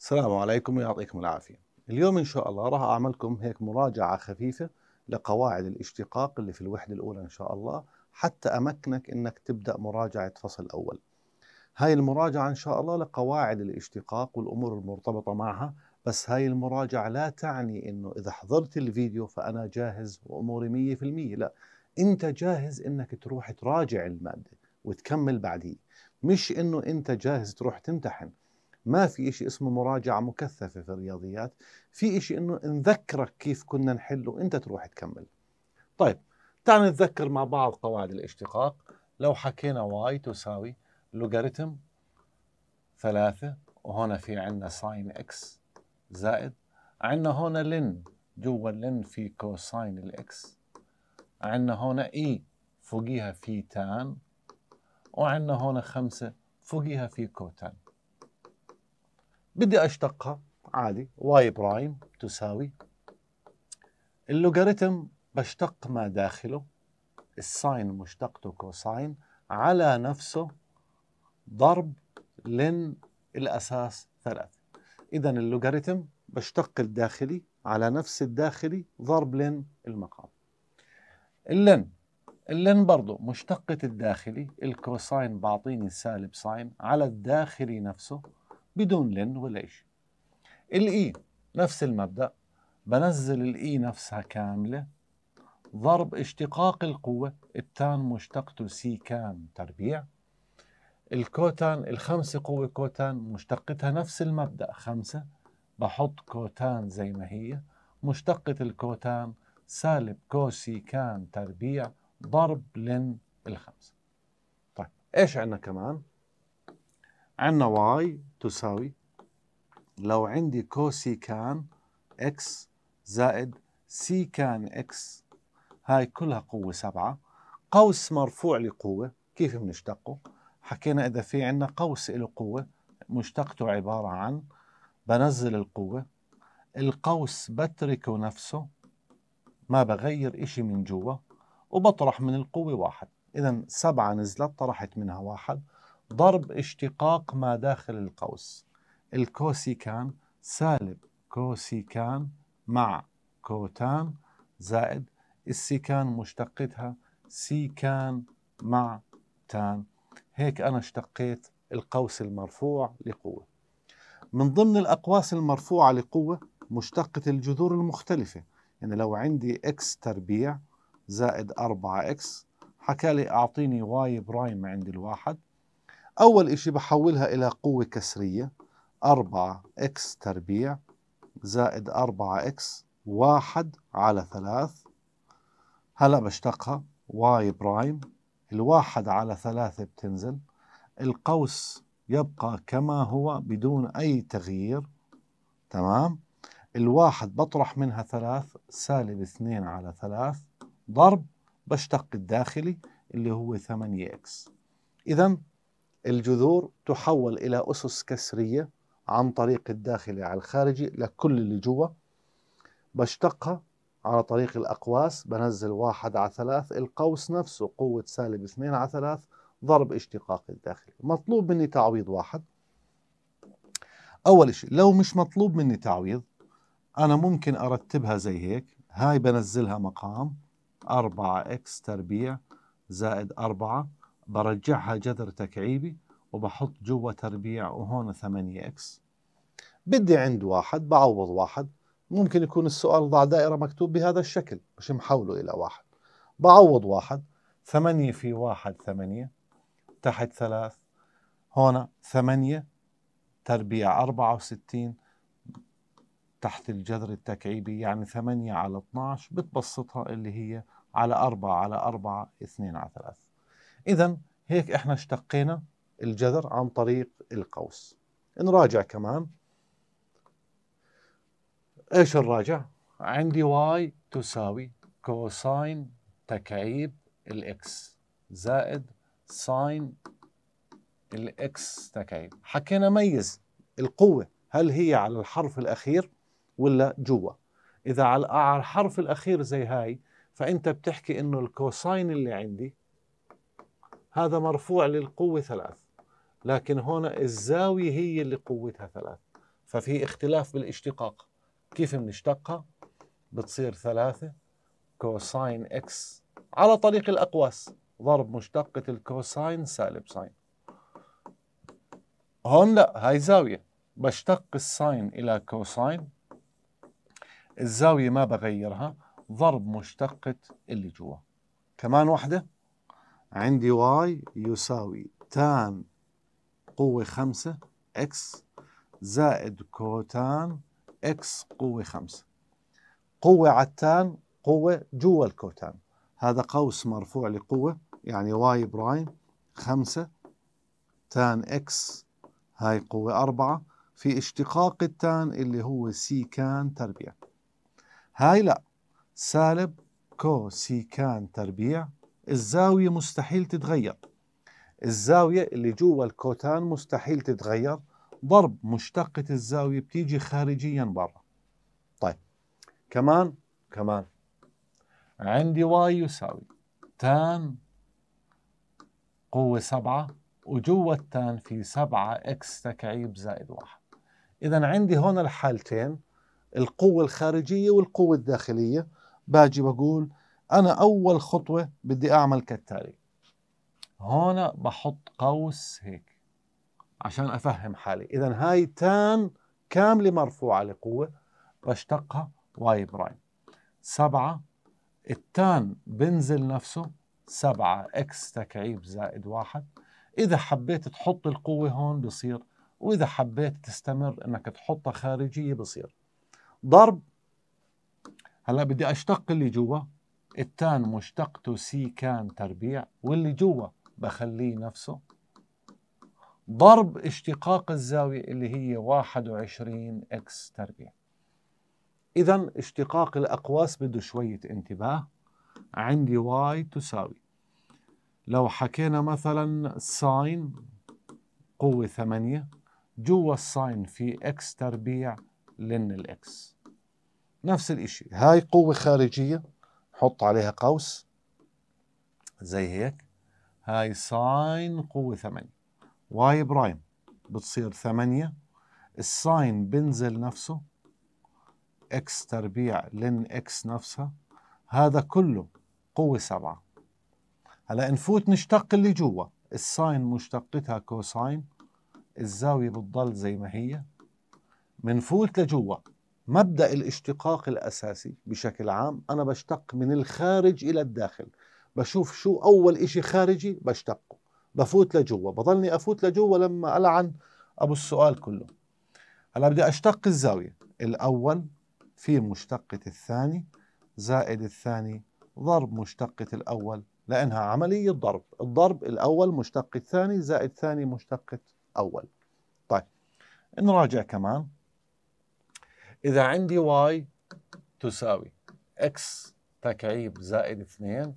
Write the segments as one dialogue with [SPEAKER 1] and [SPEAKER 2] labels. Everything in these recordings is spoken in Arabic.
[SPEAKER 1] السلام عليكم ويعطيكم العافية اليوم إن شاء الله راح أعملكم هيك مراجعة خفيفة لقواعد الاشتقاق اللي في الوحدة الأولى إن شاء الله حتى أمكنك أنك تبدأ مراجعة فصل أول هاي المراجعة إن شاء الله لقواعد الاشتقاق والأمور المرتبطة معها بس هاي المراجعة لا تعني أنه إذا حضرت الفيديو فأنا جاهز وأموري مية في المية لا أنت جاهز أنك تروح تراجع المادة وتكمل بعديه مش انه انت جاهز تروح تمتحن ما في شيء اسمه مراجعة مكثفة في الرياضيات في شيء انه نذكرك كيف كنا نحل وانت تروح تكمل طيب تعال نتذكر مع بعض قواعد الاشتقاق لو حكينا واي تساوي لوغاريتم ثلاثة وهنا في عندنا ساين اكس زائد عندنا هنا لن جوا لن في كوساين الاكس عندنا هنا اي e، فوقيها في تان وعندنا هون خمسة فوقيها في كوتان بدي أشتقها عادي واي برايم تساوي اللوغاريتم بشتق ما داخله الساين مشتقته كوساين على نفسه ضرب لن الأساس ثلاثة إذا اللوغاريتم بشتق الداخلي على نفس الداخلي ضرب لن المقام اللن اللين برضه مشتقة الداخلي الكوساين بعطيني سالب ساين على الداخلي نفسه بدون لين ولا شيء الاي e نفس المبدأ بنزل الاي e نفسها كاملة ضرب اشتقاق القوة التان مشتقته سي كان تربيع الكوتان الخمسة قوة كوتان مشتقتها نفس المبدأ خمسة بحط كوتان زي ما هي مشتقة الكوتان سالب كوسي كان تربيع ضرب لن بالخمسة طيب ايش عندنا كمان عندنا واي تساوي لو عندي كوسيكان اكس زائد سيكان اكس هاي كلها قوة سبعة قوس مرفوع لقوة كيف بنشتقه حكينا إذا في عندنا قوس له قوة مشتقته عبارة عن بنزل القوة القوس بتركه نفسه ما بغير إشي من جوا وبطرح من القوة واحد إذا سبعة نزلت طرحت منها واحد ضرب اشتقاق ما داخل القوس الكوسيكان سالب كوسيكان مع كوتان زائد السيكان مشتقتها سيكان مع تان هيك أنا اشتقيت القوس المرفوع لقوة من ضمن الأقواس المرفوعة لقوة مشتقة الجذور المختلفة يعني لو عندي x تربيع زائد 4x حكى لي أعطيني واي برايم عند الواحد أول إشي بحولها إلى قوة كسرية 4x تربيع زائد 4x واحد على ثلاث هلا بشتقها واي برايم الواحد على ثلاثة بتنزل القوس يبقى كما هو بدون أي تغيير تمام الواحد بطرح منها ثلاث سالب اثنين على ثلاث ضرب بشتق الداخلي اللي هو 8 اكس إذا الجذور تحول إلى أسس كسرية عن طريق الداخلي على الخارجي لكل اللي جوا بشتقها على طريق الأقواس بنزل واحد على ثلاث القوس نفسه قوة سالب اثنين على ثلاث ضرب اشتقاق الداخلي مطلوب مني تعويض واحد أول شيء لو مش مطلوب مني تعويض أنا ممكن أرتبها زي هيك هاي بنزلها مقام 4 اكس تربيع زائد 4 برجعها جذر تكعيبي وبحط جوا تربيع وهون 8 اكس بدي عند واحد بعوض واحد ممكن يكون السؤال ضع دائرة مكتوب بهذا الشكل مش محوله إلى واحد بعوض واحد ثمانية في واحد ثمانية تحت ثلاث هنا ثمانية تربيع أربعة وستين تحت الجذر التكعيبي يعني ثمانية على 12 بتبسطها اللي هي على 4 على 4 2 على 3 إذا هيك إحنا اشتقينا الجذر عن طريق القوس نراجع كمان إيش نراجع؟ عندي واي تساوي كوساين تكعيب الإكس زائد ساين الإكس تكعيب حكينا ميز القوة هل هي على الحرف الأخير ولا جوا إذا على الحرف الأخير زي هاي فأنت بتحكي إنه الكوساين اللي عندي هذا مرفوع للقوة ثلاث لكن هنا الزاوية هي اللي قوتها ثلاث ففي اختلاف بالاشتقاق كيف بنشتقها بتصير ثلاثة كوساين اكس على طريق الأقواس ضرب مشتقة الكوساين سالب ساين هون لا هاي زاوية بشتق الساين إلى كوساين الزاوية ما بغيرها ضرب مشتقة اللي جوا كمان واحدة عندي واي يساوي تان قوة خمسة اكس زائد كوتان اكس قوة خمسة قوة على التان قوة جوا الكوتان هذا قوس مرفوع لقوة يعني واي برايم خمسة تان اكس هاي قوة أربعة في اشتقاق التان اللي هو سي كان تربيع هاي لا سالب كوسيكان تربيع الزاوية مستحيل تتغير الزاوية اللي جوا الكوتان مستحيل تتغير ضرب مشتقة الزاوية بتيجي خارجيا برا طيب كمان كمان عندي واي يساوي تان قوة سبعة وجوا التان في سبعة اكس تكعيب زائد واحد إذا عندي هون الحالتين القوة الخارجية والقوة الداخلية باجي بقول أنا أول خطوة بدي أعمل كالتالي هون بحط قوس هيك عشان أفهم حالي إذا هاي تان كاملة مرفوعة لقوة بشتقها واي برايم سبعة التان بنزل نفسه سبعة اكس تكعيب زائد واحد إذا حبيت تحط القوة هون بصير وإذا حبيت تستمر إنك تحطها خارجية بصير ضرب هلا بدي اشتق اللي جوا التان مشتقته سي كان تربيع واللي جوا بخليه نفسه ضرب اشتقاق الزاوية اللي هي 21 اكس تربيع إذا اشتقاق الأقواس بده شوية انتباه عندي واي تساوي لو حكينا مثلا ساين قوة ثمانية جوا الساين في اكس تربيع لن الاكس نفس الإشي هاي قوة خارجية حط عليها قوس زي هيك هاي ساين قوة ثمانية واي برايم بتصير ثمانية الساين بنزل نفسه اكس تربيع لن اكس نفسها هذا كله قوة سبعة هلا نفوت نشتق اللي جوا الساين مشتقتها كوساين الزاوية بتضل زي ما هي منفوت لجوا مبدا الاشتقاق الاساسي بشكل عام انا بشتق من الخارج الى الداخل بشوف شو اول إشي خارجي بشتقه بفوت لجوا بضلني افوت لجوا لما العن ابو السؤال كله هلا بدي اشتق الزاويه الاول في مشتقه الثاني زائد الثاني ضرب مشتقه الاول لانها عمليه ضرب الضرب الاول مشتقه الثاني زائد ثاني مشتقه اول طيب نراجع كمان إذا عندي واي تساوي اكس تكعيب زائد 2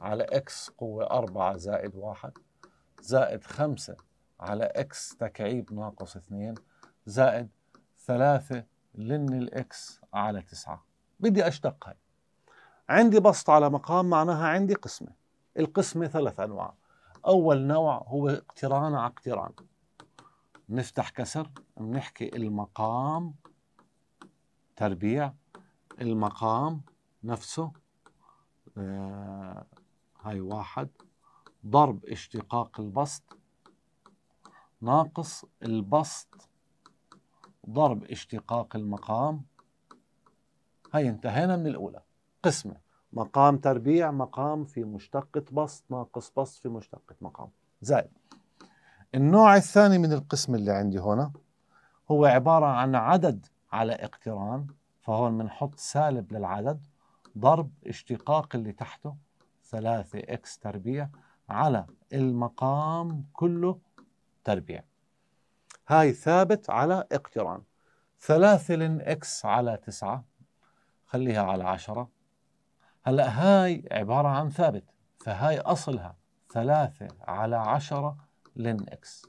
[SPEAKER 1] على اكس قوة 4 زائد 1 زائد 5 على اكس تكعيب ناقص 2 زائد 3 لن الاكس على 9 بدي أشتق هاي عندي بسط على مقام معناها عندي قسمة القسمة ثلاث أنواع أول نوع هو اقتران على اقتران نفتح كسر بنحكي المقام تربيع المقام نفسه آه هاي واحد ضرب اشتقاق البسط ناقص البسط ضرب اشتقاق المقام هاي انتهينا من الأولى قسمة مقام تربيع مقام في مشتقة بسط ناقص بسط في مشتقة مقام زائد النوع الثاني من القسم اللي عندي هنا هو عبارة عن عدد على اقتران فهون بنحط سالب للعدد ضرب اشتقاق اللي تحته 3 اكس تربيع على المقام كله تربيع هاي ثابت على اقتران 3 لن اكس على 9 خليها على 10 هلا هاي عبارة عن ثابت فهاي أصلها 3 على 10 لن اكس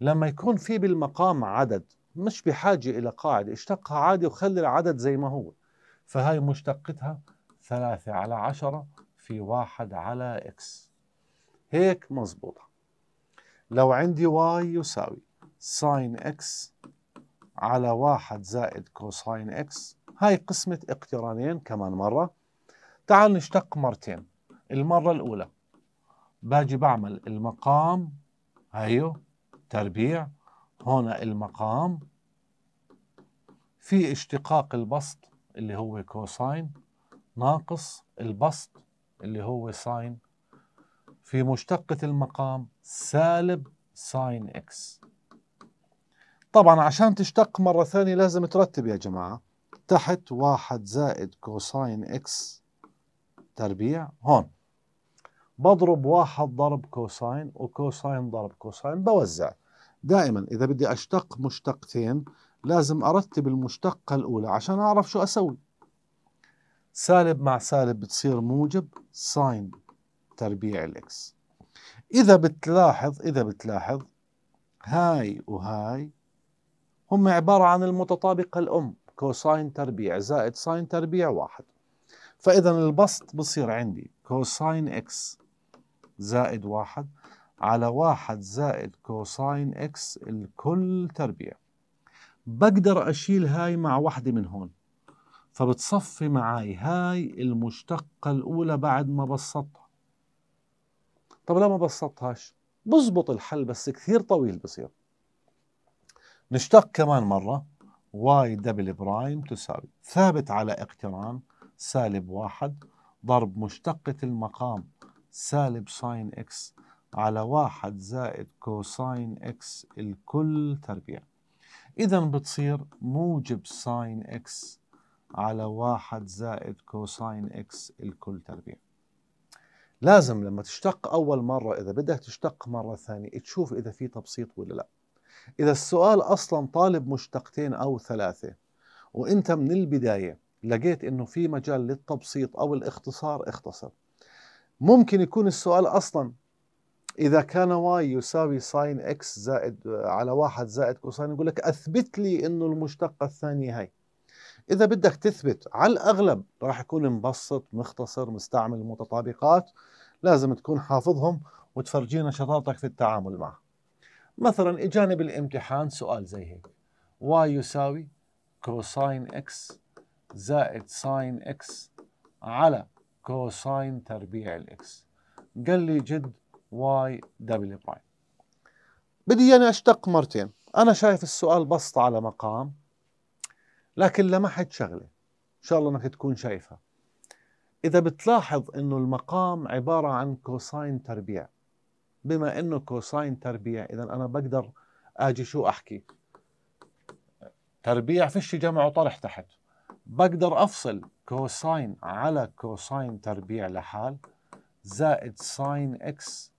[SPEAKER 1] لما يكون في بالمقام عدد مش بحاجة إلى قاعدة اشتقها عادي وخلي العدد زي ما هو فهاي مشتقتها ثلاثة على عشرة في واحد على إكس هيك مزبوطة لو عندي واي يساوي ساين إكس على واحد زائد كوساين إكس هاي قسمة اقترانين كمان مرة تعال نشتق مرتين المرة الأولى باجي بعمل المقام هيو تربيع هنا المقام في اشتقاق البسط اللي هو كوساين ناقص البسط اللي هو ساين في مشتقة المقام سالب ساين اكس طبعا عشان تشتق مرة ثانية لازم ترتب يا جماعة تحت واحد زائد كوساين اكس تربيع هون بضرب واحد ضرب كوساين وكوساين ضرب كوساين بوزع دائما إذا بدي أشتق مشتقتين لازم أرتب المشتقة الأولى عشان أعرف شو أسوي سالب مع سالب بتصير موجب ساين تربيع الإكس إذا بتلاحظ إذا بتلاحظ هاي وهاي هم عبارة عن المتطابقة الأم كوساين تربيع زائد ساين تربيع واحد فإذا البسط بصير عندي كوساين إكس زائد واحد على واحد زائد كوساين اكس الكل تربيع بقدر أشيل هاي مع واحدة من هون فبتصفي معاي هاي المشتقة الأولى بعد ما بسطها طب لا ما بسطهاش بزبط الحل بس كثير طويل بصير نشتق كمان مرة y دبل برايم تساوي ثابت على اقتران سالب واحد ضرب مشتقة المقام سالب ساين اكس على واحد زائد كوساين اكس الكل تربيع إذا بتصير موجب ساين اكس على واحد زائد كوساين اكس الكل تربيع لازم لما تشتق أول مرة إذا بدك تشتق مرة ثانية تشوف إذا في تبسيط ولا لا إذا السؤال أصلا طالب مشتقتين أو ثلاثة وإنت من البداية لقيت إنه في مجال للتبسيط أو الاختصار اختصر ممكن يكون السؤال أصلا إذا كان واي يساوي ساين إكس زائد آه، على واحد زائد كوساين يقول لك أثبت لي إنه المشتقة الثانية هي إذا بدك تثبت على الأغلب راح يكون مبسط مختصر مستعمل متطابقات لازم تكون حافظهم وتفرجينا شطارتك في التعامل معه مثلا إجاني بالامتحان سؤال زي هيك واي يساوي كوساين إكس زائد ساين إكس على كوساين تربيع الإكس قال لي جد واي دبليو برايم بدي انا اشتق مرتين انا شايف السؤال بسط على مقام لكن لمحت شغله ان شاء الله انك تكون شايفها اذا بتلاحظ انه المقام عباره عن كوساين تربيع بما انه كوساين تربيع اذا انا بقدر اجي شو احكي تربيع فيش جمع وطرح تحت بقدر افصل كوساين على كوساين تربيع لحال زائد ساين اكس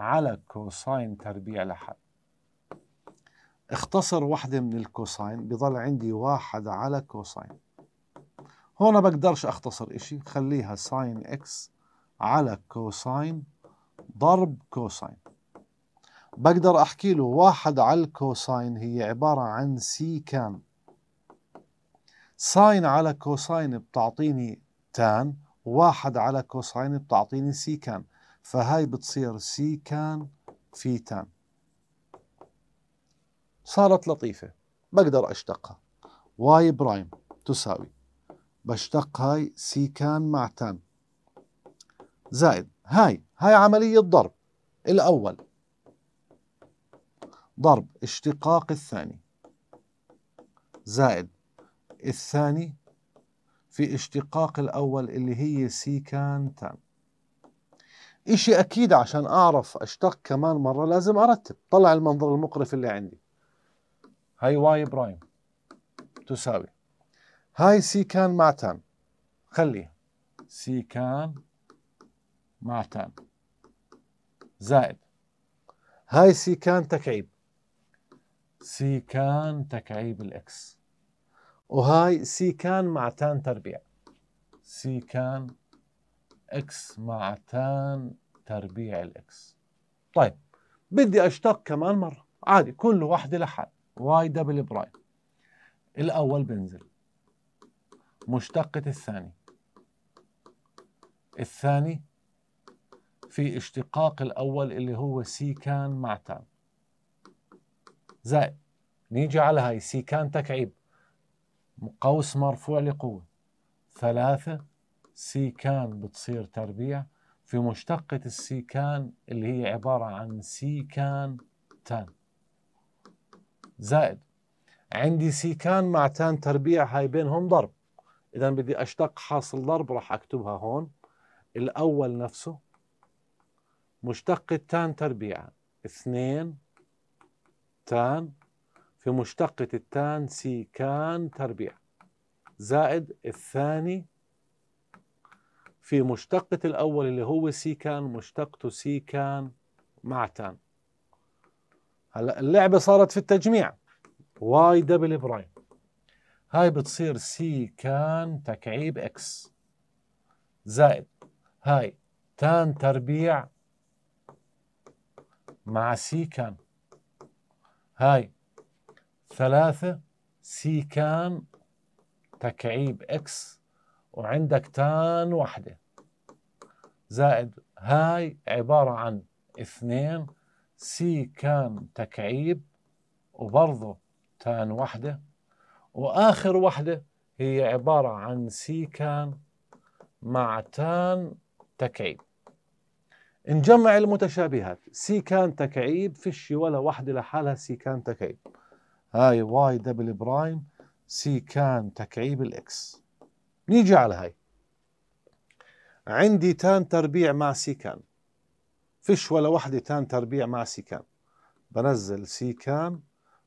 [SPEAKER 1] على كوساين تربيع لحد اختصر واحدة من الكوساين بضل عندي واحد على كوساين هون بقدرش اختصر اشي خليها ساين اكس على كوساين ضرب كوساين بقدر احكي له واحد على الكوساين هي عبارة عن سيكان ساين على كوساين بتعطيني تان واحد على كوساين بتعطيني سيكان فهاي بتصير سيكان تان صارت لطيفة بقدر أشتقها واي برايم تساوي بشتق هاي سيكان مع تان زائد هاي هاي عملية ضرب الأول ضرب اشتقاق الثاني زائد الثاني في اشتقاق الأول اللي هي سيكان تان إشي أكيد عشان أعرف أشتق كمان مرة لازم أرتب طلع المنظر المقرف اللي عندي هاي واي برايم تساوي هاي سي كان مع تان خليها سي كان مع تان زائد هاي سي كان تكعيب سي كان تكعيب الاكس وهاي سي كان مع تان تربيع سي كان اكس مع تان تربيع الاكس طيب بدي اشتق كمان مره عادي كل واحده لحال واي دبل برايم الاول بنزل مشتقة الثاني الثاني في اشتقاق الأول اللي هو كان مع تان زائد نيجي على هاي كان تكعيب قوس مرفوع لقوة ثلاثة سي كان بتصير تربيع في مشتقة السي كان اللي هي عبارة عن سي كان تان زائد عندي سي كان مع تان تربيع هاي بينهم ضرب إذا بدي أشتق حاصل ضرب راح أكتبها هون الأول نفسه مشتقة تان تربيع اثنين تان في مشتقة التان سي كان تربيع زائد الثاني في مشتقة الأول اللي هو سيكان مشتقته سيكان معتان هلا اللعبة صارت في التجميع واي دبل برايم هاي بتصير سي كان تكعيب اكس زائد هاي تان تربيع مع سي كان هاي ثلاثة سي كان تكعيب اكس وعندك تان وحده زائد هاي عبارة عن اثنين سي كان تكعيب وبرضه تان وحدة وآخر وحدة هي عبارة عن سي كان مع تان تكعيب نجمع المتشابهات سي كان تكعيب فيش ولا وحدة لحالها سي كان تكعيب هاي واي دبل برايم سي كان تكعيب الاكس نيجي على هاي عندي تان تربيع مع سيكان فيش ولا وحدة تان تربيع مع سيكان بنزل سيكان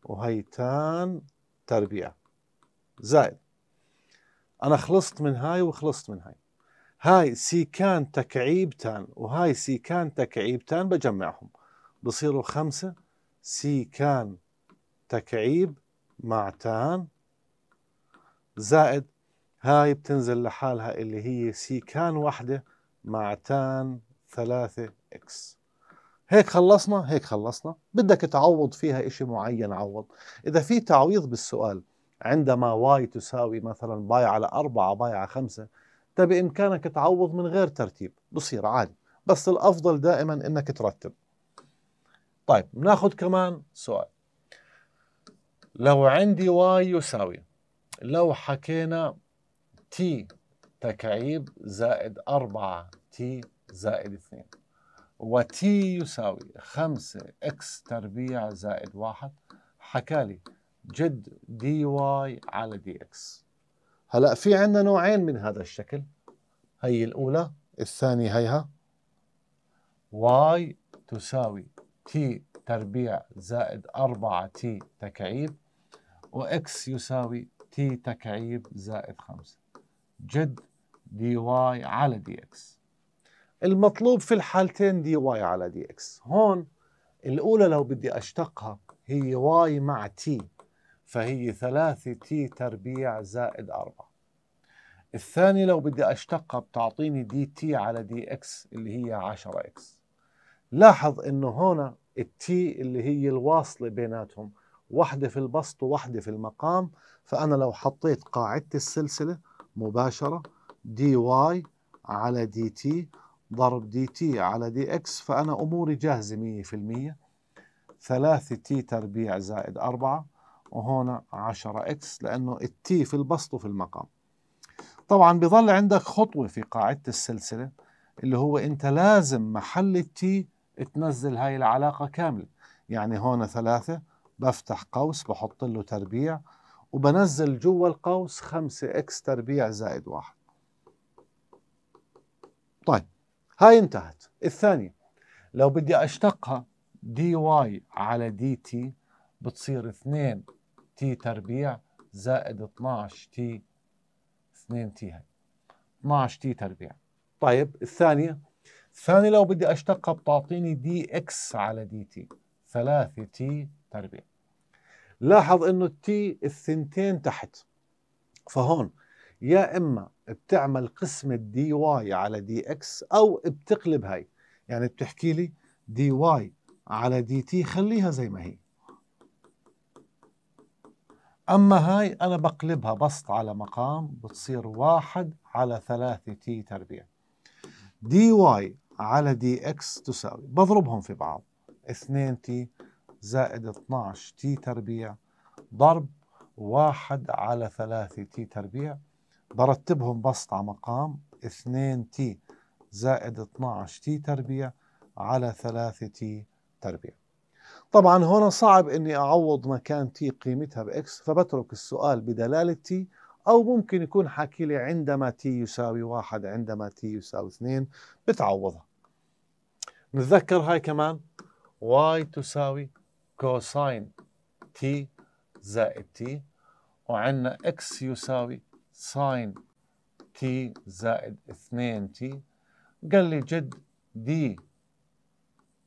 [SPEAKER 1] وهي تان تربيع زائد أنا خلصت من هاي وخلصت من هاي هاي سيكان تكعيب تان وهاي سيكان تكعيب تان بجمعهم بصيروا خمسة سيكان تكعيب مع تان زائد هاي بتنزل لحالها اللي هي سيكان واحدة مع تان ثلاثة اكس هيك خلصنا هيك خلصنا بدك تعوض فيها إشي معين عوض إذا في تعويض بالسؤال عندما واي تساوي مثلا باي على أربعة باي على خمسة ده بإمكانك تعوض من غير ترتيب بصير عادي بس الأفضل دائما إنك ترتب طيب ناخذ كمان سؤال لو عندي واي يساوي لو حكينا تي تكعيب زائد 4 تي زائد 2 وتي يساوي 5 اكس تربيع زائد 1 لي جد دي واي على دي اكس هلا في عندنا نوعين من هذا الشكل هي الاولى الثانيه هيها واي تساوي t تربيع زائد 4 t تكعيب و x يساوي t تكعيب زائد 5 جد دي واي على دي اكس المطلوب في الحالتين دي واي على دي اكس هون الأولى لو بدي أشتقها هي واي مع تي فهي 3 تي تربيع زائد 4 الثانية لو بدي أشتقها بتعطيني دي تي على دي اكس اللي هي 10 اكس لاحظ إنه هنا التي اللي هي الواصلة بيناتهم واحدة في البسط وواحدة في المقام فأنا لو حطيت قاعدة السلسلة مباشرة دي واي على دي تي ضرب دي تي على دي اكس فأنا أموري جاهزة مية في المية ثلاثة تي تربيع زائد أربعة وهنا عشرة اكس لأنه التي في البسط وفي المقام طبعا بظل عندك خطوة في قاعدة السلسلة اللي هو أنت لازم محل التي تنزل هاي العلاقة كاملة يعني هون ثلاثة بفتح قوس بحط له تربيع وبنزل جوه القوس 5 اكس تربيع زائد واحد طيب هاي انتهت الثانية لو بدي أشتقها دي واي على دي تي بتصير 2 تي تربيع زائد 12 تي 2 تي هاي 12 تي تربيع طيب الثانية الثانية لو بدي أشتقها بتعطيني دي إكس على دي تي 3 تي تربيع لاحظ انه التي الثنتين تحت فهون يا اما بتعمل قسمة دي واي على دي اكس او بتقلب هاي يعني بتحكي لي دي واي على دي تي خليها زي ما هي اما هاي انا بقلبها بسط على مقام بتصير واحد على ثلاثة تي تربيع دي واي على دي اكس تساوي بضربهم في بعض اثنين تي زائد 12 تي تربيع ضرب واحد على ثلاثة تي تربيع برتبهم بسط على مقام 2 تي زائد 12 تي تربيع على 3 تي تربيع طبعا هنا صعب اني اعوض مكان تي قيمتها باكس فبترك السؤال بدلالة تي او ممكن يكون حكي لي عندما تي يساوي واحد عندما تي يساوي اثنين بتعوضها نتذكر هاي كمان y تساوي كوساين تي زائد تي وعندنا اكس يساوي ساين تي زائد 2 تي قال لي جد دي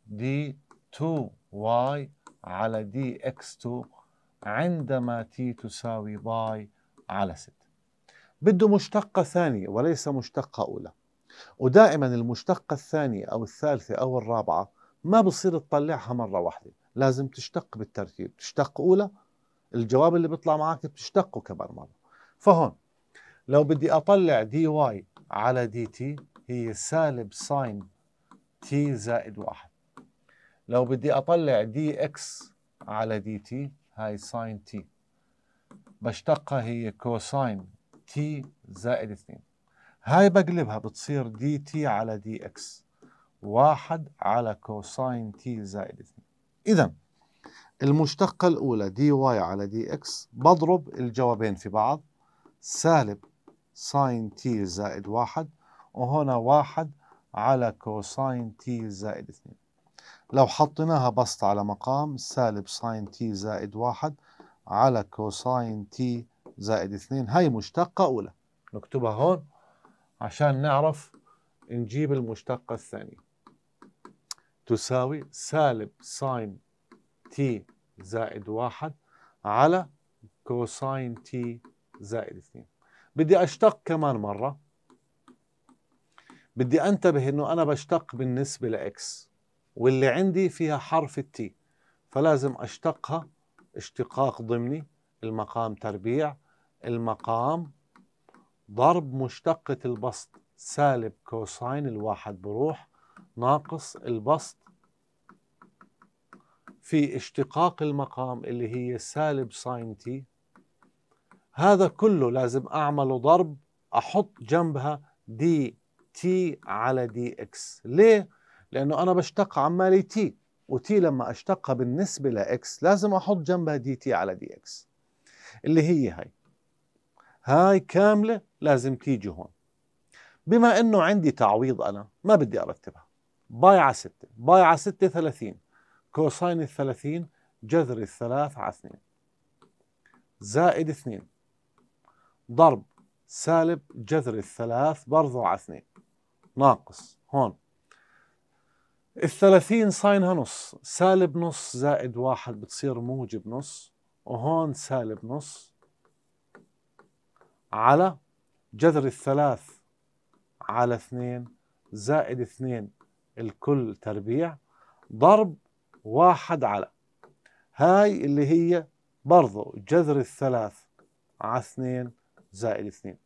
[SPEAKER 1] دي 2 واي على دي اكس 2 عندما تي تساوي باي على 6 بده مشتقة ثانية وليس مشتقة أولى ودائما المشتقة الثانية أو الثالثة أو الرابعة ما بصير تطلعها مرة واحدة لازم تشتق بالترتيب تشتق أولى الجواب اللي بيطلع معك بتشتقه كبر مرة فهون لو بدي أطلع دي واي على دي تي هي سالب ساين تي زائد واحد لو بدي أطلع دي اكس على دي تي هاي ساين تي بشتقها هي كوساين تي زائد اثنين هاي بقلبها بتصير دي تي على دي اكس واحد على كوساين تي زائد اثنين إذا المشتقة الأولى دي واي على دي إكس بضرب الجوابين في بعض سالب ساين تي زائد واحد وهنا واحد على كوساين تي زائد اثنين لو حطيناها بسط على مقام سالب ساين تي زائد واحد على كوساين تي زائد اثنين هاي مشتقة أولى نكتبها هون عشان نعرف نجيب المشتقة الثانية تساوي سالب ساين تي زائد واحد على كوساين تي زائد اثنين بدي أشتق كمان مرة بدي أنتبه أنه أنا بشتق بالنسبة لإكس واللي عندي فيها حرف التي فلازم أشتقها اشتقاق ضمني المقام تربيع المقام ضرب مشتقة البسط سالب كوساين الواحد بروح ناقص البسط في اشتقاق المقام اللي هي سالب ساين تي هذا كله لازم أعمله ضرب أحط جنبها دي تي على دي اكس ليه؟ لأنه أنا بشتق عمالي تي وتي لما أشتقها بالنسبة لإكس لازم أحط جنبها دي تي على دي اكس اللي هي هاي هاي كاملة لازم تيجي هون بما أنه عندي تعويض أنا ما بدي أرتبها باي على 6 باي على 6 30 كوساين ال 30 جذر الثلاث على 2 زائد 2 ضرب سالب جذر الثلاث برضه على 2 ناقص هون ال 30 ساينها نص سالب نص زائد 1 بتصير موجب نص وهون سالب نص على جذر الثلاث على اثنين زائد اثنين الكل تربيع ضرب واحد على هاي اللي هي برضو جذر الثلاث على اثنين زائد اثنين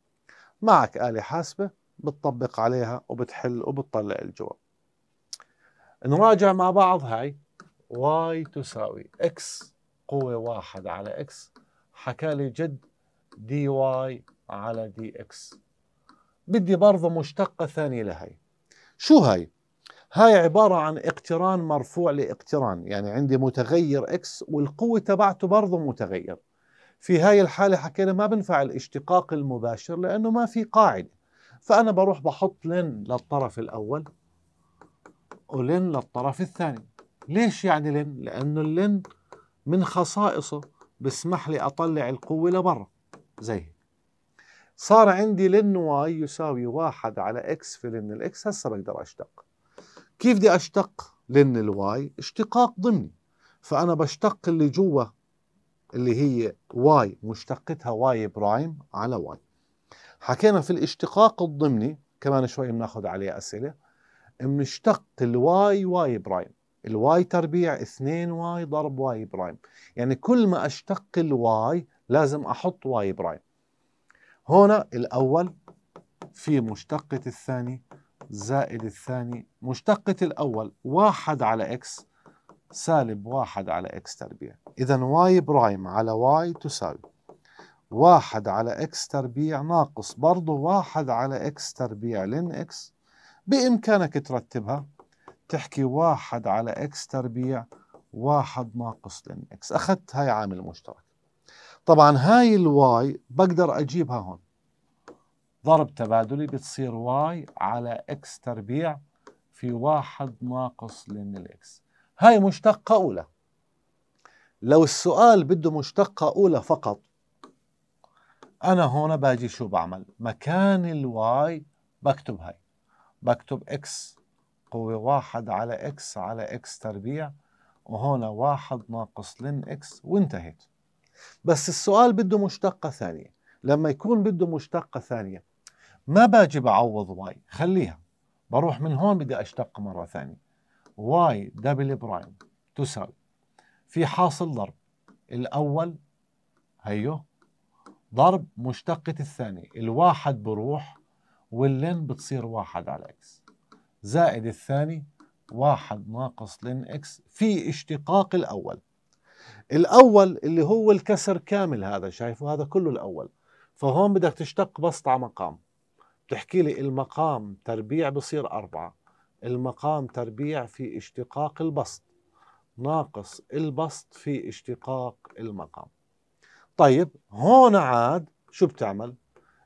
[SPEAKER 1] معك آلة حاسبة بتطبق عليها وبتحل وبتطلع الجواب نراجع مع بعض هاي واي تساوي اكس قوة واحد على اكس حكى لي جد دي واي على دي اكس بدي برضه مشتقة ثانية لهي شو هاي؟ هاي عبارة عن اقتران مرفوع لاقتران يعني عندي متغير اكس والقوة تبعته برضه متغير في هاي الحالة حكينا ما بنفع الاشتقاق المباشر لأنه ما في قاعدة فأنا بروح بحط لن للطرف الأول ولن للطرف الثاني ليش يعني لن؟ لأنه اللن من خصائصه بسمح لي أطلع القوة لبرا زي صار عندي لن واي يساوي واحد على اكس في لن الاكس هسه بقدر اشتق كيف بدي اشتق لن الواي اشتقاق ضمني فانا بشتق اللي جوا اللي هي واي مشتقتها واي برايم على واي حكينا في الاشتقاق الضمني كمان شوي بناخذ عليه اسئله بنشتق الواي واي برايم الواي تربيع 2 واي ضرب واي برايم يعني كل ما اشتق الواي لازم احط واي برايم هنا الاول في مشتقة الثاني زائد الثاني مشتقة الأول واحد على إكس سالب واحد على إكس تربيع إذا واي برايم على واي تساوي واحد على إكس تربيع ناقص برضو واحد على إكس تربيع لن إكس بإمكانك ترتبها تحكي واحد على إكس تربيع واحد ناقص لن إكس أخذت هاي عامل مشترك طبعا هاي الواي بقدر أجيبها هون ضرب تبادلي بتصير واي على اكس تربيع في واحد ناقص لين الاكس هاي مشتقة أولى لو السؤال بده مشتقة أولى فقط أنا هون باجي شو بعمل مكان الواي بكتب هاي بكتب اكس قوة واحد على اكس على اكس تربيع وهنا واحد ناقص لين اكس وانتهيت بس السؤال بده مشتقة ثانية لما يكون بده مشتقة ثانية ما باجي بعوض واي خليها بروح من هون بدي اشتق مره ثانيه واي دبل برايم تساوي في حاصل ضرب الاول هيو ضرب مشتقة الثاني الواحد بروح واللين بتصير واحد على اكس زائد الثاني واحد ناقص لين اكس في اشتقاق الاول الاول اللي هو الكسر كامل هذا شايفه هذا كله الاول فهون بدك تشتق بسط على مقام بتحكي لي المقام تربيع بصير أربعة المقام تربيع في اشتقاق البسط ناقص البسط في اشتقاق المقام طيب هون عاد شو بتعمل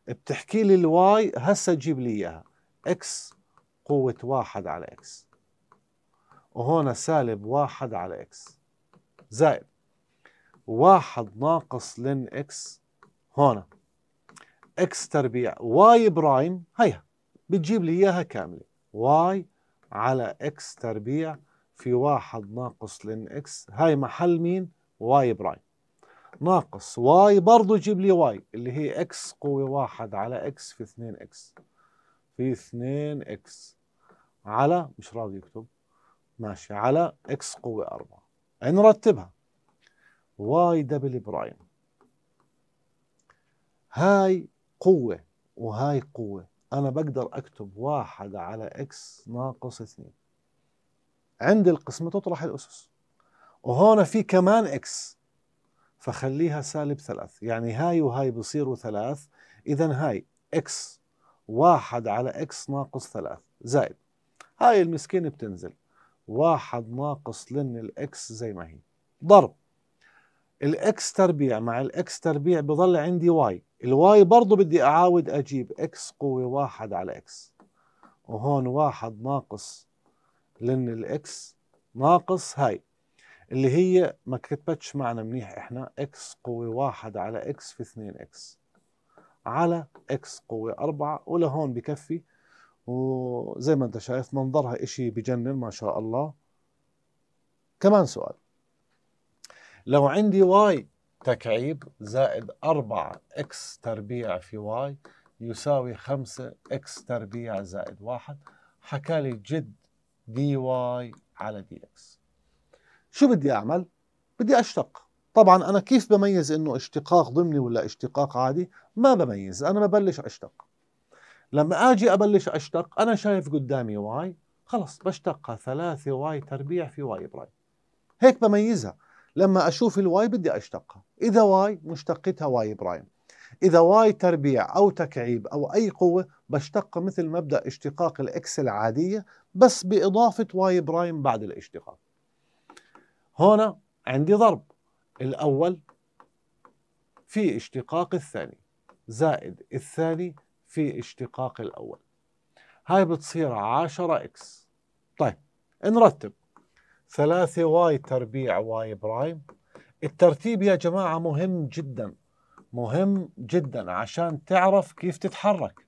[SPEAKER 1] بتحكي لي الواي هسه جيب لي اياها اكس قوة واحد على اكس وهون سالب واحد على اكس زائد واحد ناقص لن اكس هون اكس تربيع واي برايم هيها بتجيب لي اياها كامله واي على اكس تربيع في واحد ناقص لن اكس هاي محل مين واي برايم ناقص واي برضه جيب لي واي اللي هي اكس قوة واحد على اكس في اثنين اكس في اثنين اكس على مش راضي يكتب ماشي على اكس قوة أربعة نرتبها واي دبل برايم هاي قوة وهاي قوة أنا بقدر أكتب واحد على إكس ناقص اثنين عند القسمة تطرح الأسس وهون في كمان إكس فخليها سالب ثلاث يعني هاي وهاي بصيروا ثلاث إذا هاي إكس واحد على إكس ناقص ثلاث زائد هاي المسكينة بتنزل واحد ناقص لن الإكس زي ما هي ضرب الإكس تربيع مع الإكس تربيع بضل عندي واي الواي برضه بدي اعاود اجيب اكس قوة واحد على اكس وهون واحد ناقص لان الاكس ناقص هاي اللي هي ما كتبتش معنا منيح احنا اكس قوة واحد على اكس في اثنين اكس على اكس قوة أربعة ولهون بكفي وزي ما انت شايف منظرها اشي بجنن ما شاء الله كمان سؤال لو عندي واي تكعيب زائد 4 اكس تربيع في واي يساوي 5 اكس تربيع زائد 1 حكى لي جد دي واي على دي اكس شو بدي اعمل؟ بدي اشتق طبعا انا كيف بميز انه اشتقاق ضمني ولا اشتقاق عادي؟ ما بميز انا ببلش اشتق لما اجي ابلش اشتق انا شايف قدامي واي خلص بشتقها 3 واي تربيع في واي برايم هيك بميزها لما اشوف الواي بدي اشتقها إذا واي مشتقتها واي برايم إذا واي تربيع أو تكعيب أو أي قوة بشتق مثل مبدأ اشتقاق الإكس العادية بس بإضافة واي برايم بعد الاشتقاق هنا عندي ضرب الأول في اشتقاق الثاني زائد الثاني في اشتقاق الأول هاي بتصير 10 اكس طيب نرتب 3 واي تربيع واي برايم الترتيب يا جماعة مهم جدا مهم جدا عشان تعرف كيف تتحرك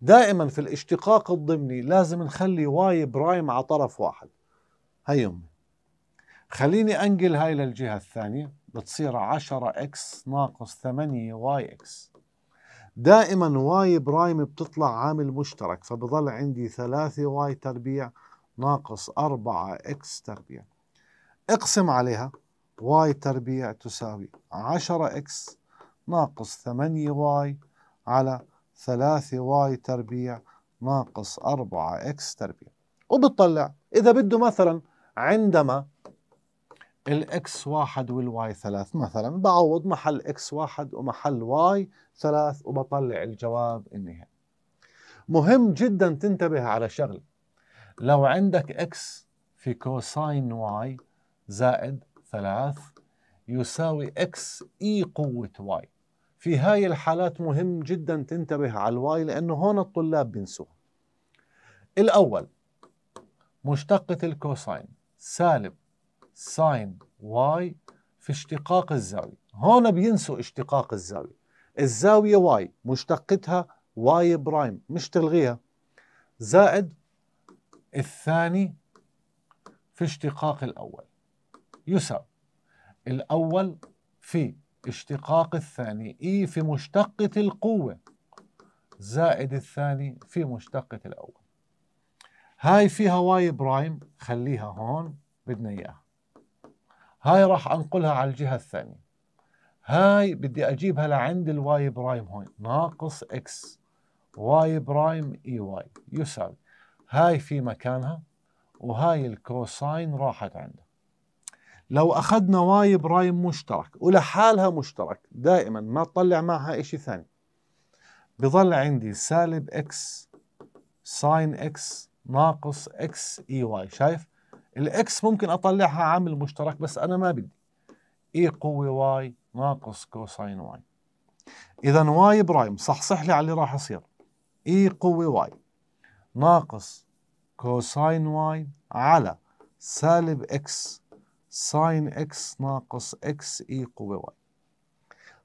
[SPEAKER 1] دائما في الاشتقاق الضمني لازم نخلي واي برايم على طرف واحد هي أمي خليني أنقل هاي للجهة الثانية بتصير 10 اكس ناقص 8 واي اكس دائما واي برايم بتطلع عامل مشترك فبضل عندي 3 واي تربيع ناقص 4 اكس تربيع اقسم عليها y تربيع تساوي 10x ناقص 8y على 3y تربيع ناقص 4x تربيع وبتطلع إذا بده مثلا عندما الاكس واحد والواي ثلاث مثلا بعوض محل اكس واحد ومحل واي ثلاث وبطلع الجواب النهائي مهم جدا تنتبه على شغله لو عندك اكس في كوساين واي زائد 3 يساوي اكس اي e قوة واي في هاي الحالات مهم جدا تنتبه على الواي لأنه هون الطلاب بينسوها الأول مشتقة الكوساين سالب ساين واي في اشتقاق الزاوية هون بينسوا اشتقاق الزاوية الزاوية واي مشتقتها واي برايم مش تلغيها زائد الثاني في اشتقاق الأول يساوي الأول في اشتقاق الثاني إي في مشتقة القوة زائد الثاني في مشتقة الأول هاي فيها واي برايم خليها هون بدنا إياها هاي راح أنقلها على الجهة الثانية هاي بدي أجيبها لعند الواي برايم هون ناقص إكس واي برايم إي واي يساوي هاي في مكانها وهاي الكوساين راحت عندها لو اخذنا واي برايم مشترك ولحالها مشترك دائما ما تطلع معها شيء ثاني بظل عندي سالب اكس ساين اكس ناقص اكس اي واي شايف الاكس ممكن اطلعها عامل مشترك بس انا ما بدي اي قوه واي ناقص كوساين واي اذا واي برايم صحصح لي على اللي راح يصير اي قوه واي ناقص كوساين واي على سالب اكس ساين اكس ناقص اكس اي قوة واي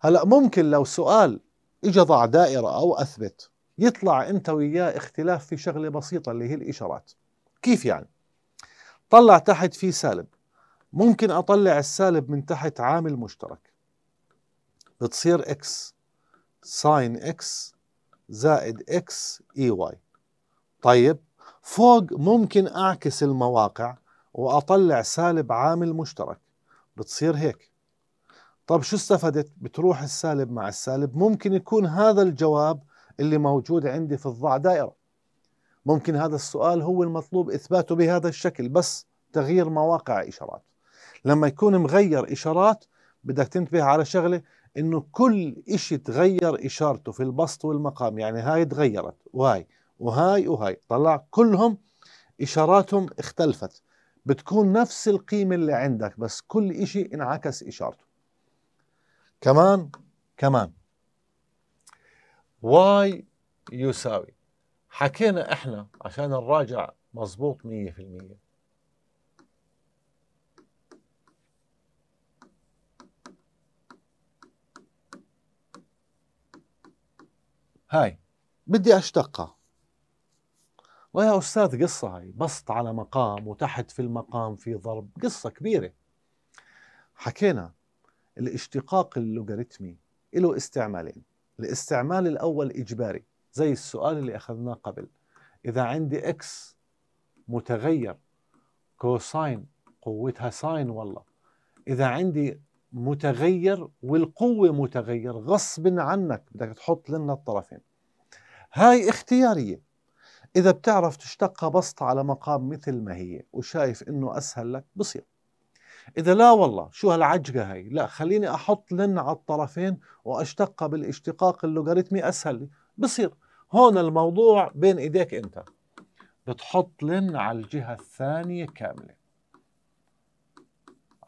[SPEAKER 1] هلا ممكن لو سؤال اجى ضع دائرة او اثبت يطلع انت وياه اختلاف في شغلة بسيطة اللي هي الاشارات كيف يعني؟ طلع تحت في سالب ممكن اطلع السالب من تحت عامل مشترك بتصير اكس ساين اكس زائد اكس اي واي طيب فوق ممكن اعكس المواقع واطلع سالب عامل مشترك بتصير هيك طب شو استفدت بتروح السالب مع السالب ممكن يكون هذا الجواب اللي موجود عندي في الضع دائرة ممكن هذا السؤال هو المطلوب إثباته بهذا الشكل بس تغيير مواقع إشارات لما يكون مغير إشارات بدك تنتبه على شغلة إنه كل إشي تغير إشارته في البسط والمقام يعني هاي تغيرت وهاي وهاي وهاي طلع كلهم إشاراتهم اختلفت بتكون نفس القيمة اللي عندك بس كل إشي انعكس إشارته كمان كمان واي يساوي حكينا إحنا عشان نراجع مظبوط 100% هاي بدي أشتقها ويا أستاذ قصة هاي بسط على مقام وتحت في المقام في ضرب قصة كبيرة حكينا الاشتقاق اللوغاريتمي له استعمالين الاستعمال الأول إجباري زي السؤال اللي أخذناه قبل إذا عندي إكس متغير كوساين قوتها ساين والله إذا عندي متغير والقوة متغير غصب عنك بدك تحط لنا الطرفين هاي اختيارية إذا بتعرف تشتقها بسطة على مقام مثل ما هي وشايف إنه أسهل لك بصير إذا لا والله شو هالعجقة هي لا خليني أحط لن على الطرفين وأشتقها بالاشتقاق اللوغاريتمي أسهل لي بصير هون الموضوع بين إيديك أنت بتحط لن على الجهة الثانية كاملة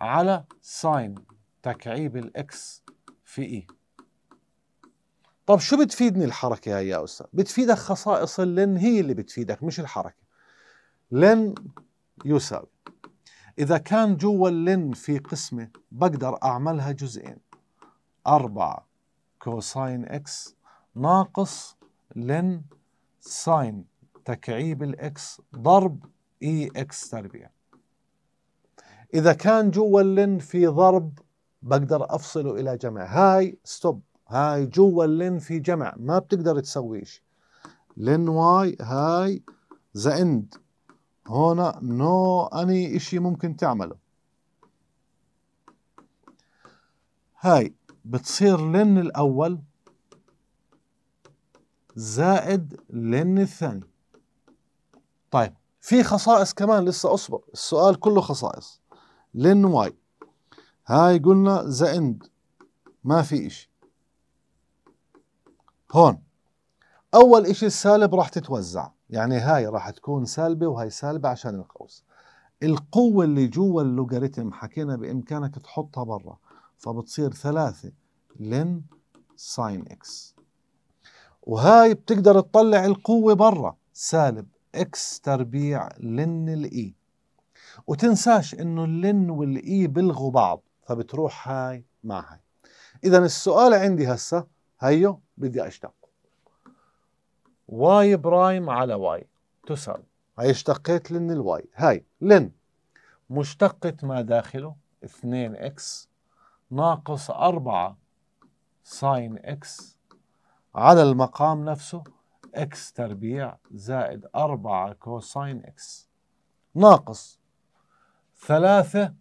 [SPEAKER 1] على ساين تكعيب الإكس في إي e. طب شو بتفيدني الحركة هاي يا أستاذ بتفيدك خصائص اللن هي اللي بتفيدك مش الحركة لن يساوي إذا كان جوا اللن في قسمة بقدر أعملها جزئين أربعة كوساين إكس ناقص لن ساين تكعيب الإكس ضرب إي e إكس تربيع إذا كان جوا اللن في ضرب بقدر أفصله إلى جمع هاي ستوب هاي جوا اللن في جمع ما بتقدر تسوي شيء لن واي هاي ذا اند هون نو اني اشي ممكن تعمله هاي بتصير لن الاول زائد لن الثاني طيب في خصائص كمان لسه اصبر السؤال كله خصائص لن واي هاي قلنا ذا اند ما في اشي هون أول إشي السالب راح تتوزع يعني هاي راح تكون سالبة وهي سالبة عشان القوس القوة اللي جوا اللوغاريتم حكينا بإمكانك تحطها برا فبتصير ثلاثة لن ساين إكس وهاي بتقدر تطلع القوة برا سالب إكس تربيع لن الإي e. وتنساش إنه اللن والإي e بلغوا بعض فبتروح هاي مع هاي إذا السؤال عندي هسه هيو بدي اشتق واي برايم على واي تساوي هي اشتقيت لن الواي هاي لن مشتقة ما داخله 2 اكس ناقص 4 ساين اكس على المقام نفسه اكس تربيع زائد 4 كوساين اكس ناقص 3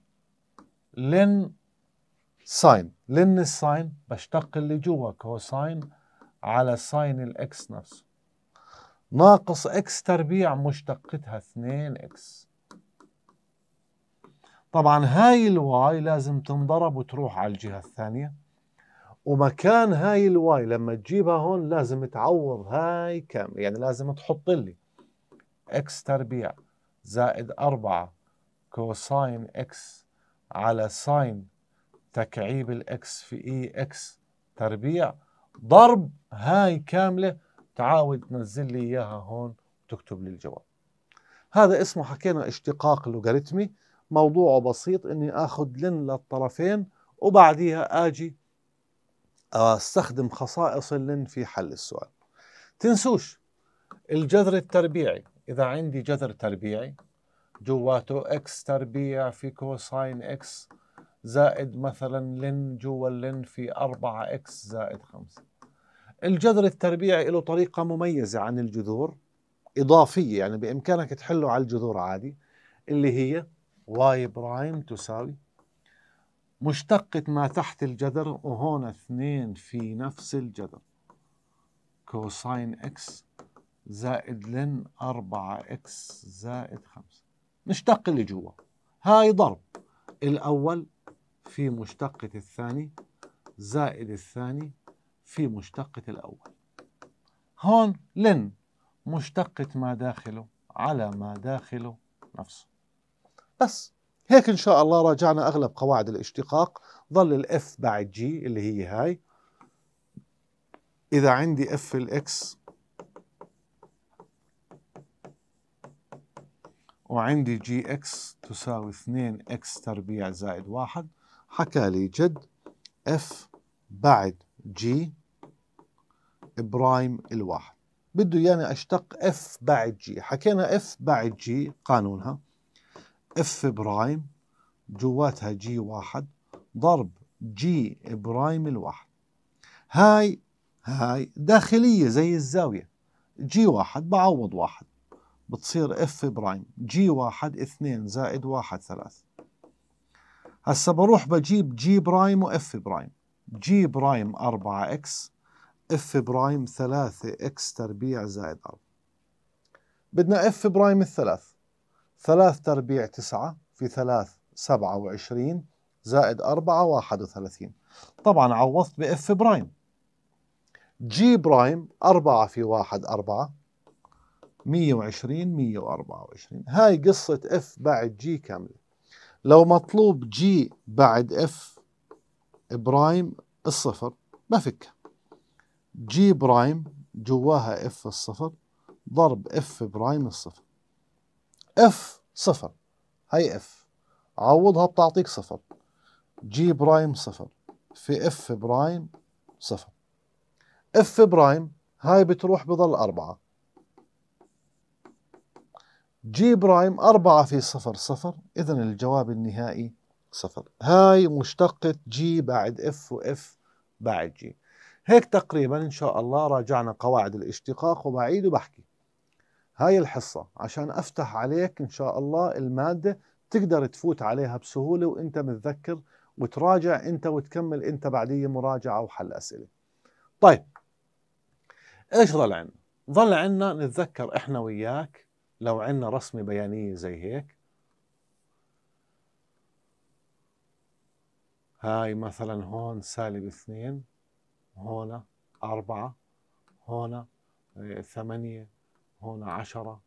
[SPEAKER 1] لن ساين لان الساين بشتق اللي جوا كوساين على ساين الاكس نفسه ناقص اكس تربيع مشتقتها 2 اكس طبعا هاي الواي لازم تنضرب وتروح على الجهه الثانيه ومكان هاي الواي لما تجيبها هون لازم تعوض هاي كامله يعني لازم تحط لي اكس تربيع زائد 4 كوساين اكس على ساين تكعيب الاكس في اي اكس تربيع ضرب هاي كامله تعاود تنزل لي اياها هون وتكتب لي الجواب هذا اسمه حكينا اشتقاق لوغاريتمي موضوعه بسيط اني اخذ لن للطرفين وبعديها اجي استخدم خصائص اللن في حل السؤال تنسوش الجذر التربيعي اذا عندي جذر تربيعي جواته اكس تربيع في كوساين اكس زائد مثلا لن جوا اللن في 4 اكس زائد 5 الجذر التربيعي له طريقة مميزة عن الجذور إضافية يعني بإمكانك تحله على الجذور عادي اللي هي واي برايم تساوي مشتقة ما تحت الجذر وهون اثنين في نفس الجذر كوساين اكس زائد لن 4 اكس زائد 5 نشتق اللي جوا هاي ضرب الأول في مشتقة الثاني زائد الثاني في مشتقة الأول هون لن مشتقة ما داخله على ما داخله نفسه بس هيك إن شاء الله راجعنا أغلب قواعد الاشتقاق ظل الإف بعد جي اللي هي هاي إذا عندي إف الإكس وعندي جي إكس تساوي 2 إكس تربيع زائد 1 حكى لي جد اف بعد جي برايم الواحد بده اياني يعني اشتق اف بعد جي حكينا اف بعد جي قانونها اف برايم جواتها جي واحد ضرب جي برايم الواحد هاي هاي داخلية زي الزاوية جي واحد بعوض واحد بتصير اف برايم جي واحد اثنين زائد واحد ثلاث هسه بروح بجيب جي برايم واف برايم جي برايم 4 اكس اف برايم 3 اكس تربيع زائد 4 بدنا اف برايم الثلاث 3 تربيع 9 في 3 27 زائد 4 31 طبعا عوضت باف برايم جي برايم 4 في 1 4 120 124 هاي قصة اف بعد جي كاملة لو مطلوب جي بعد اف برايم الصفر ما بفكها جي برايم جواها اف الصفر ضرب اف برايم الصفر اف صفر هاي اف عوضها بتعطيك صفر جي برايم صفر في اف برايم صفر اف برايم هاي بتروح بضل أربعة جي برايم أربعة في صفر صفر إذا الجواب النهائي صفر هاي مشتقة جي بعد اف واف بعد جي هيك تقريبا إن شاء الله راجعنا قواعد الاشتقاق وبعيد وبحكي هاي الحصة عشان أفتح عليك إن شاء الله المادة تقدر تفوت عليها بسهولة وإنت متذكر وتراجع أنت وتكمل أنت بعدية مراجعة وحل أسئلة طيب إيش ظل عنا؟ ظل عنا نتذكر إحنا وياك لو عندنا رسمة بيانية زي هيك هاي مثلا هون سالب اثنين هون أربعة هون ثمانية هون عشرة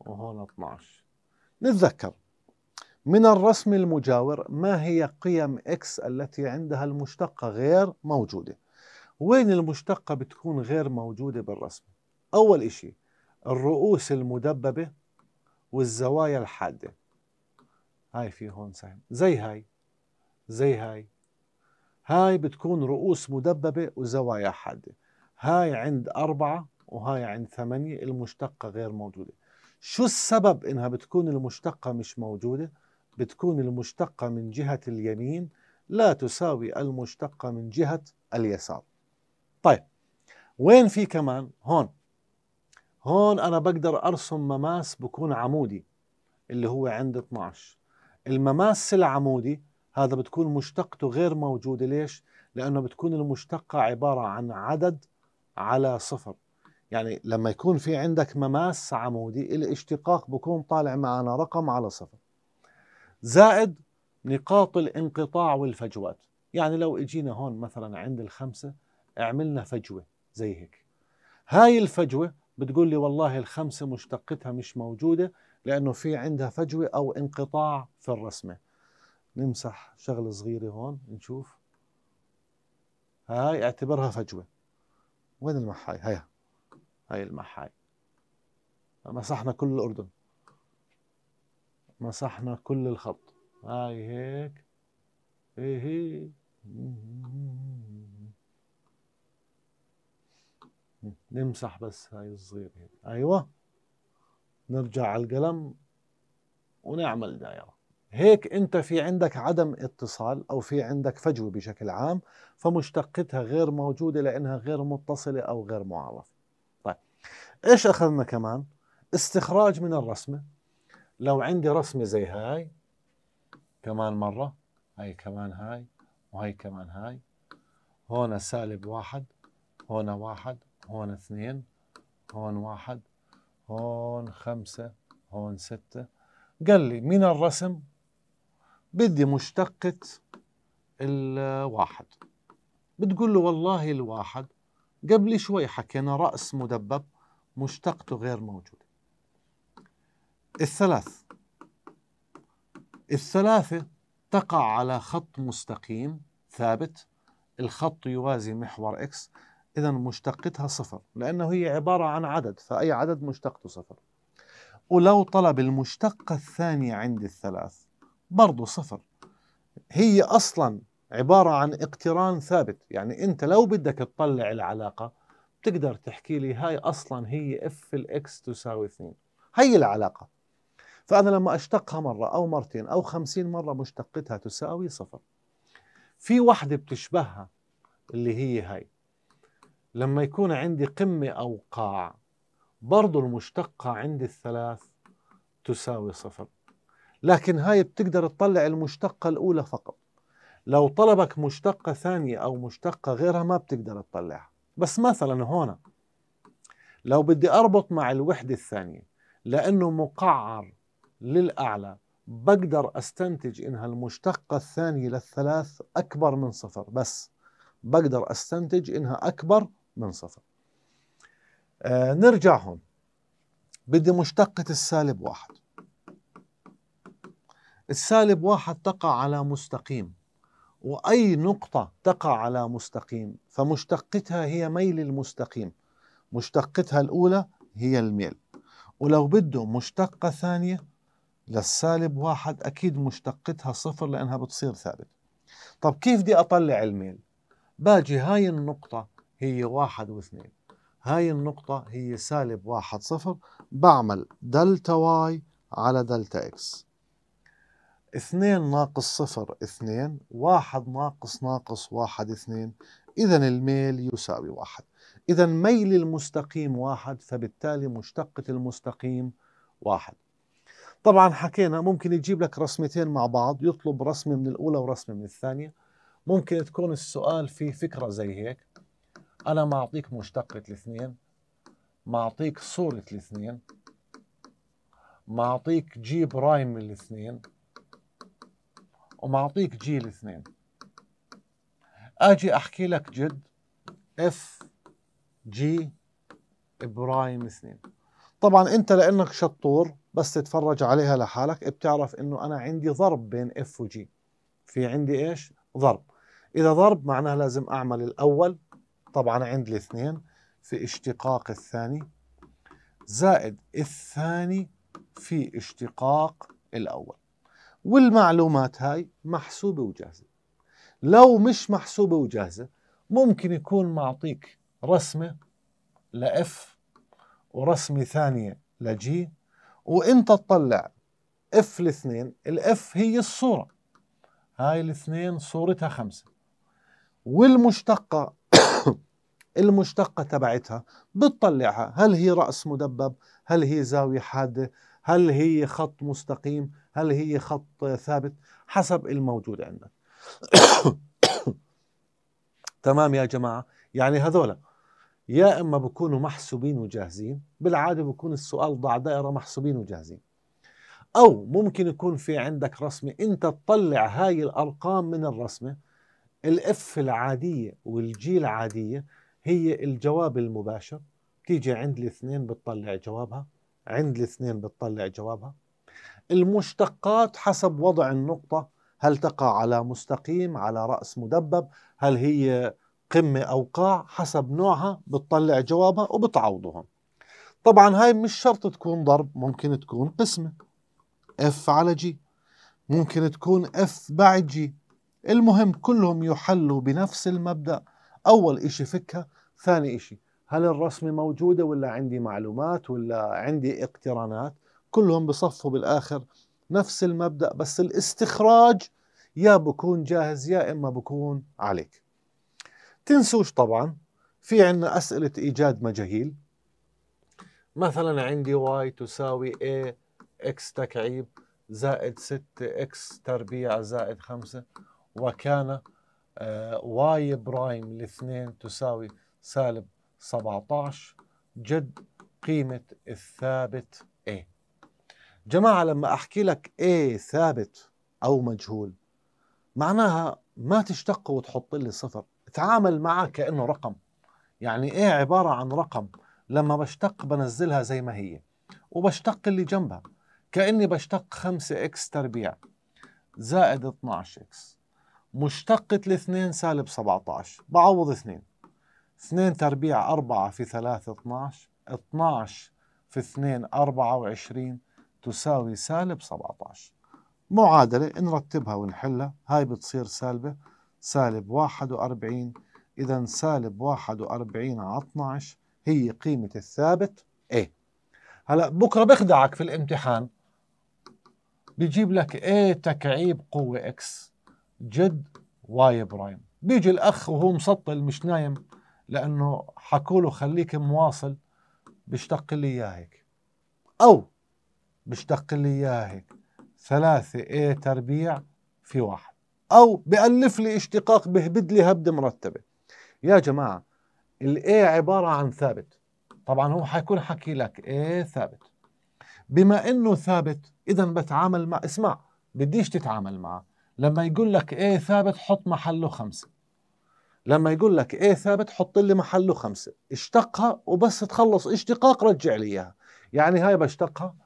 [SPEAKER 1] وهون 12 نتذكر من الرسم المجاور ما هي قيم x التي عندها المشتقة غير موجودة وين المشتقة بتكون غير موجودة بالرسم أول إشي الرؤوس المدببة والزوايا الحادة هاي في هون سهم زي هاي زي هاي هاي بتكون رؤوس مدببة وزوايا حادة هاي عند أربعة وهاي عند ثمانية المشتقة غير موجودة شو السبب إنها بتكون المشتقة مش موجودة؟ بتكون المشتقة من جهة اليمين لا تساوي المشتقة من جهة اليسار طيب وين في كمان؟ هون هون انا بقدر ارسم مماس بكون عمودي اللي هو عند 12 المماس العمودي هذا بتكون مشتقته غير موجودة ليش؟ لأنه بتكون المشتقة عبارة عن عدد على صفر يعني لما يكون في عندك مماس عمودي الاشتقاق بكون طالع معنا رقم على صفر زائد نقاط الانقطاع والفجوات يعني لو اجينا هون مثلا عند الخمسة عملنا فجوة زي هيك هاي الفجوة بتقول لي والله الخمسة مشتقتها مش موجودة لأنه في عندها فجوة أو انقطاع في الرسمة نمسح شغلة صغيرة هون نشوف هاي اعتبرها فجوة وين المحاي هاي هاي المحاي مسحنا كل الأردن مسحنا كل الخط هاي هيك ايه هي نمسح بس هاي الصغير هيك ايوه نرجع على القلم ونعمل دائره هيك انت في عندك عدم اتصال او في عندك فجوه بشكل عام فمشتقتها غير موجوده لانها غير متصله او غير معرفه طيب ايش اخذنا كمان استخراج من الرسمه لو عندي رسمه زي هاي كمان مره هاي كمان هاي وهي كمان هاي هون سالب واحد هون واحد هون اثنين هون واحد هون خمسة هون ستة قال لي من الرسم بدي مشتقة الواحد بتقول له والله الواحد قبل شوي حكينا رأس مدبب مشتقته غير موجودة الثلاث الثلاثة تقع على خط مستقيم ثابت الخط يوازي محور إكس إذا مشتقتها صفر لأنه هي عبارة عن عدد فأي عدد مشتقته صفر ولو طلب المشتقة الثانية عند الثلاث برضه صفر هي أصلا عبارة عن اقتران ثابت يعني أنت لو بدك تطلع العلاقة بتقدر تحكي لي هاي أصلا هي اف الاكس تساوي اثنين هي العلاقة فأنا لما أشتقها مرة أو مرتين أو خمسين مرة مشتقتها تساوي صفر في واحدة بتشبهها اللي هي هاي لما يكون عندي قمة أو قاع برضو المشتقة عند الثلاث تساوي صفر لكن هاي بتقدر تطلع المشتقة الأولى فقط لو طلبك مشتقة ثانية أو مشتقة غيرها ما بتقدر تطلعها بس مثلا هون لو بدي أربط مع الوحدة الثانية لأنه مقعر للأعلى بقدر أستنتج إنها المشتقة الثانية للثلاث أكبر من صفر بس بقدر أستنتج إنها أكبر صفر آه نرجع هون بدي مشتقة السالب واحد السالب واحد تقع على مستقيم وأي نقطة تقع على مستقيم فمشتقتها هي ميل المستقيم مشتقتها الأولى هي الميل ولو بده مشتقة ثانية للسالب واحد أكيد مشتقتها صفر لأنها بتصير ثابت طب كيف بدي أطلع الميل باجي هاي النقطة هي واحد واثنين هاي النقطة هي سالب واحد صفر بعمل دلتا واي على دلتا اكس اثنين ناقص صفر اثنين واحد ناقص ناقص واحد اثنين إذا الميل يساوي واحد إذا ميل المستقيم واحد فبالتالي مشتقة المستقيم واحد طبعا حكينا ممكن يجيب لك رسمتين مع بعض يطلب رسمة من الأولى ورسمة من الثانية ممكن تكون السؤال فيه فكرة زي هيك انا معطيك مشتقة الاثنين معطيك صورة الاثنين معطيك جي برايم من الاثنين ومعطيك جي الاثنين اجي احكي لك جد اف جي برايم اثنين طبعا انت لانك شطور بس تتفرج عليها لحالك بتعرف انه انا عندي ضرب بين اف وجي في عندي ايش ضرب اذا ضرب معناه لازم اعمل الاول طبعا عند الاثنين في اشتقاق الثاني زائد الثاني في اشتقاق الأول والمعلومات هاي محسوبة وجاهزة لو مش محسوبة وجاهزة ممكن يكون معطيك رسمة لإف ورسمة ثانية لجي وانت تطلع اف الاثنين الاف هي الصورة هاي الاثنين صورتها خمسة والمشتقة المشتقة تبعتها بتطلعها هل هي رأس مدبب هل هي زاوية حادة هل هي خط مستقيم هل هي خط ثابت حسب الموجود عندك تمام يا جماعة يعني هذولا يا إما بكونوا محسوبين وجاهزين بالعادة بكون السؤال ضع دائرة محسوبين وجاهزين أو ممكن يكون في عندك رسمة أنت تطلع هاي الأرقام من الرسمة الإف العادية والجي العادية هي الجواب المباشر تيجي عند الاثنين بتطلع جوابها عند الاثنين بتطلع جوابها المشتقات حسب وضع النقطة هل تقع على مستقيم على رأس مدبب هل هي قمة أو قاع حسب نوعها بتطلع جوابها وبتعوضهم طبعا هاي مش شرط تكون ضرب ممكن تكون قسمة F على G ممكن تكون F بعد G المهم كلهم يحلوا بنفس المبدأ اول إشي فكها ثاني إشي هل الرسمة موجودة ولا عندي معلومات ولا عندي اقترانات كلهم بصفوا بالآخر نفس المبدأ بس الاستخراج يا بكون جاهز يا إما بكون عليك تنسوش طبعا في عنا أسئلة إيجاد مجاهيل مثلا عندي واي تساوي اي اكس تكعيب زائد 6 اكس تربيع زائد 5 وكان آه، واي برايم الاثنين تساوي سالب 17 جد قيمة الثابت A جماعة لما أحكي لك A ثابت أو مجهول معناها ما تشتقه وتحط لي صفر تعامل معه كأنه رقم يعني A عبارة عن رقم لما بشتق بنزلها زي ما هي وبشتق اللي جنبها كأني بشتق 5x تربيع زائد 12x مشتقة الاثنين سالب 17 بعوض اثنين 2 تربيع 4 في 3 12 12 في 2 24 تساوي سالب 17 معادلة نرتبها ونحلها هاي بتصير سالبة سالب 41 إذا سالب 41 على 12 هي قيمة الثابت A هلا بكرة بخدعك في الامتحان بجيب لك A تكعيب قوة X جد واي برايم بيجي الاخ وهو مسطل مش نايم لانه حكوا له خليك مواصل بيشتق لي اياه هيك او بيشتق لي اياه هيك ثلاثة اي تربيع في واحد او بألف لي اشتقاق بهبد لي هبدة مرتبة يا جماعة الاي عبارة عن ثابت طبعا هو حيكون حكي لك ايه ثابت بما انه ثابت اذا بتعامل مع اسمع بديش تتعامل معه لما يقول لك ايه ثابت حط محله خمسة لما يقول لك ايه ثابت حط لي محله خمسة اشتقها وبس تخلص اشتقاق رجع لي اياها يعني هاي بشتقها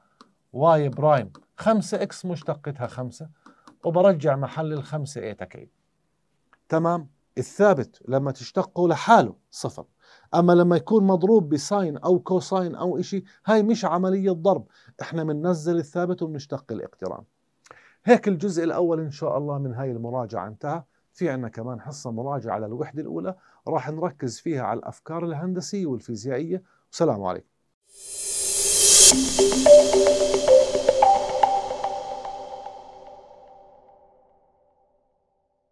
[SPEAKER 1] واي برايم خمسة اكس مشتقتها خمسة وبرجع محل الخمسة ايه تكعيب تمام الثابت لما تشتقه لحاله صفر اما لما يكون مضروب بساين او كوساين او شيء هاي مش عمليه ضرب احنا بننزل الثابت وبنشتق الاقتران هيك الجزء الأول إن شاء الله من هاي المراجعة انتهى في عنا كمان حصة مراجعة على الوحدة الأولى راح نركز فيها على الأفكار الهندسية والفيزيائية والسلام عليكم